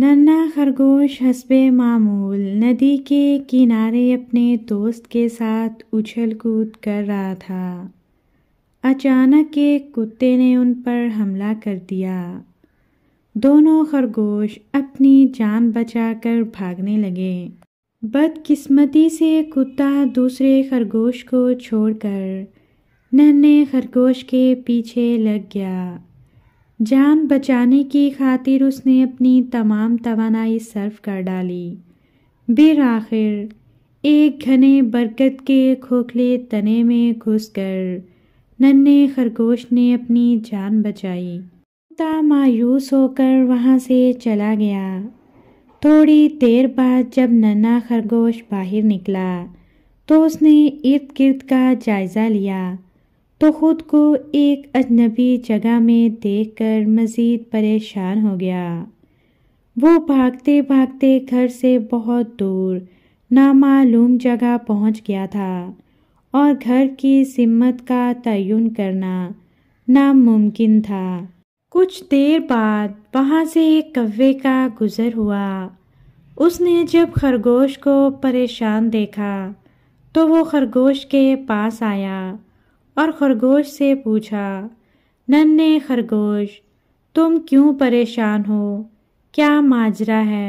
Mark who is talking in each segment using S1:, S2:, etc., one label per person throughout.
S1: नन्ना खरगोश हसबे मामूल नदी के किनारे अपने दोस्त के साथ उछल कूद कर रहा था अचानक एक कुत्ते ने उन पर हमला कर दिया दोनों खरगोश अपनी जान बचाकर भागने लगे बदकिस्मती से कुत्ता दूसरे खरगोश को छोड़कर नन्हे खरगोश के पीछे लग गया जान बचाने की खातिर उसने अपनी तमाम तोानाई सर्व कर डाली बिर आखिर एक घने बरकत के खोखले तने में घुसकर नन्हे खरगोश ने अपनी जान बचाई कुत्ता मायूस होकर वहाँ से चला गया थोड़ी देर बाद जब नन्ना खरगोश बाहर निकला तो उसने इर्द गिर्द का जायज़ा लिया तो ख़ुद को एक अजनबी जगह में देखकर मज़ीद परेशान हो गया वो भागते भागते घर से बहुत दूर नामालूम जगह पहुंच गया था और घर की सिमत का तयन करना नामुमकिन था कुछ देर बाद वहाँ से एक कव्वे का गुज़र हुआ उसने जब खरगोश को परेशान देखा तो वो खरगोश के पास आया और खरगोश से पूछा नन्हे खरगोश तुम क्यों परेशान हो क्या माजरा है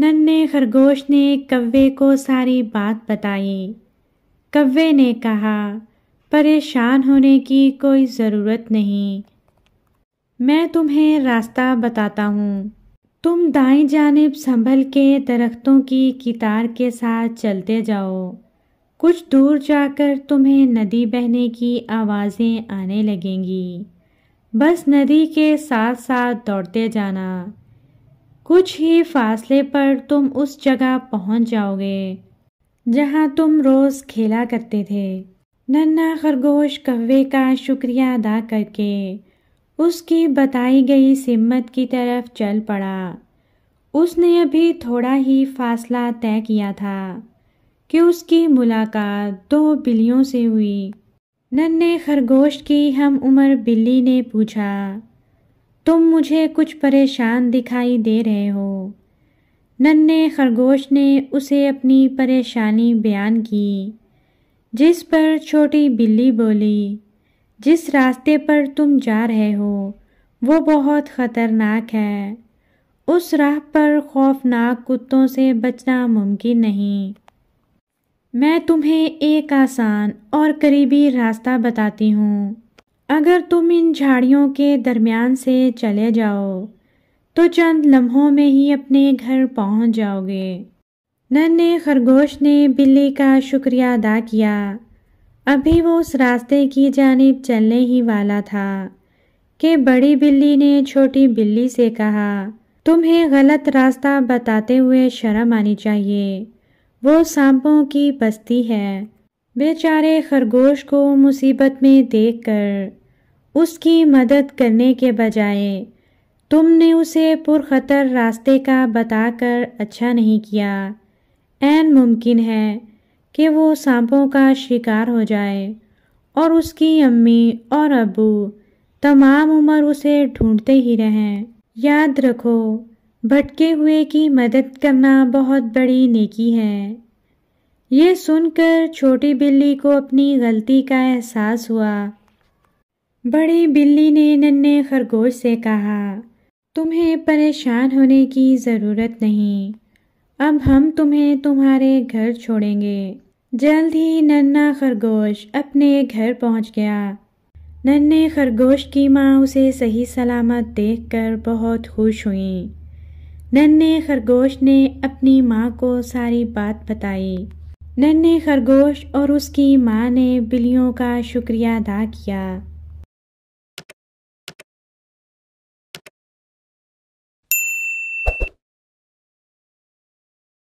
S1: नन्हे खरगोश ने कव्वे को सारी बात बताई कव्वे ने कहा परेशान होने की कोई ज़रूरत नहीं मैं तुम्हें रास्ता बताता हूँ तुम दाई जानब संभल के दरख्तों की कितार के साथ चलते जाओ कुछ दूर जाकर तुम्हें नदी बहने की आवाज़ें आने लगेंगी बस नदी के साथ साथ दौड़ते जाना कुछ ही फासले पर तुम उस जगह पहुंच जाओगे जहां तुम रोज़ खेला करते थे नन्ना खरगोश कव्वे का शुक्रिया अदा करके उसकी बताई गई सिमत की तरफ चल पड़ा उसने अभी थोड़ा ही फासला तय किया था कि उसकी मुलाकात दो बिल्लियों से हुई नन्हे खरगोश की हम उम्र बिल्ली ने पूछा तुम मुझे कुछ परेशान दिखाई दे रहे हो नन्हे खरगोश ने उसे अपनी परेशानी बयान की जिस पर छोटी बिल्ली बोली जिस रास्ते पर तुम जा रहे हो वो बहुत ख़तरनाक है उस राह पर खौफनाक कुत्तों से बचना मुमकिन नहीं मैं तुम्हें एक आसान और करीबी रास्ता बताती हूँ अगर तुम इन झाड़ियों के दरमियान से चले जाओ तो चंद लम्हों में ही अपने घर पहुँच जाओगे नन्हे खरगोश ने बिल्ली का शुक्रिया अदा किया अभी वो उस रास्ते की जानब चलने ही वाला था कि बड़ी बिल्ली ने छोटी बिल्ली से कहा तुम्हें गलत रास्ता बताते हुए शर्म आनी चाहिए वो सांपों की बस्ती है बेचारे खरगोश को मुसीबत में देखकर उसकी मदद करने के बजाय तुमने उसे पुरखतर रास्ते का बताकर अच्छा नहीं किया एन मुमकिन है कि वो सांपों का शिकार हो जाए और उसकी अम्मी और अबू तमाम उम्र उसे ढूंढते ही रहें याद रखो भटके हुए की मदद करना बहुत बड़ी नेकी है ये सुनकर छोटी बिल्ली को अपनी गलती का एहसास हुआ बड़ी बिल्ली ने नन्हे खरगोश से कहा तुम्हें परेशान होने की ज़रूरत नहीं अब हम तुम्हें तुम्हारे घर छोड़ेंगे जल्द ही नन्ना खरगोश अपने घर पहुंच गया नन्हे खरगोश की माँ उसे सही सलामत देखकर बहुत खुश हुई नन्हे खरगोश ने अपनी माँ को सारी बात बताई नन्हे खरगोश और उसकी माँ ने बिल्लियों का शुक्रिया अदा किया